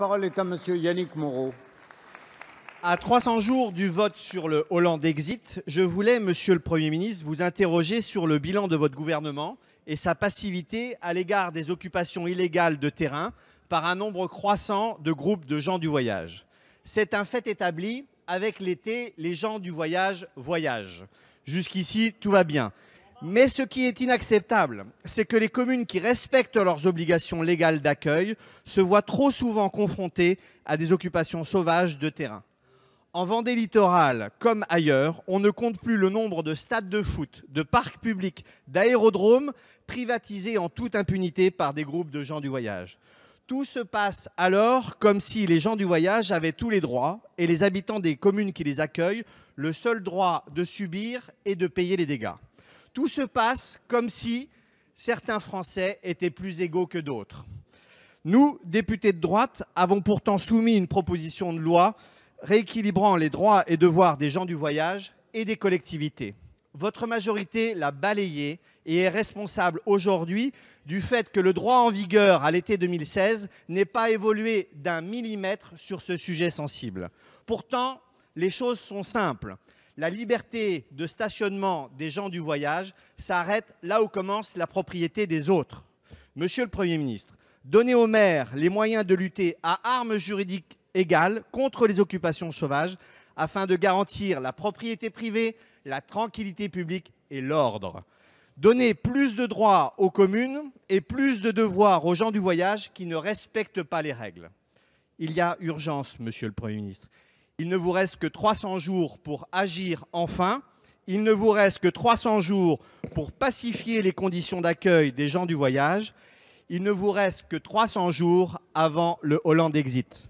Parole est à Monsieur Yannick Moreau. À 300 jours du vote sur le Hollande Exit, je voulais, Monsieur le Premier ministre, vous interroger sur le bilan de votre gouvernement et sa passivité à l'égard des occupations illégales de terrain par un nombre croissant de groupes de gens du voyage. C'est un fait établi, avec l'été, les gens du voyage voyagent. Jusqu'ici, tout va bien. Mais ce qui est inacceptable, c'est que les communes qui respectent leurs obligations légales d'accueil se voient trop souvent confrontées à des occupations sauvages de terrain. En Vendée littorale, comme ailleurs, on ne compte plus le nombre de stades de foot, de parcs publics, d'aérodromes privatisés en toute impunité par des groupes de gens du voyage. Tout se passe alors comme si les gens du voyage avaient tous les droits et les habitants des communes qui les accueillent le seul droit de subir et de payer les dégâts tout se passe comme si certains Français étaient plus égaux que d'autres. Nous, députés de droite, avons pourtant soumis une proposition de loi rééquilibrant les droits et devoirs des gens du voyage et des collectivités. Votre majorité l'a balayée et est responsable aujourd'hui du fait que le droit en vigueur à l'été 2016 n'ait pas évolué d'un millimètre sur ce sujet sensible. Pourtant, les choses sont simples la liberté de stationnement des gens du voyage s'arrête là où commence la propriété des autres. Monsieur le Premier ministre, donnez aux maires les moyens de lutter à armes juridiques égales contre les occupations sauvages afin de garantir la propriété privée, la tranquillité publique et l'ordre. Donnez plus de droits aux communes et plus de devoirs aux gens du voyage qui ne respectent pas les règles. Il y a urgence, Monsieur le Premier ministre. Il ne vous reste que 300 jours pour agir enfin. Il ne vous reste que 300 jours pour pacifier les conditions d'accueil des gens du voyage. Il ne vous reste que 300 jours avant le Hollande Exit.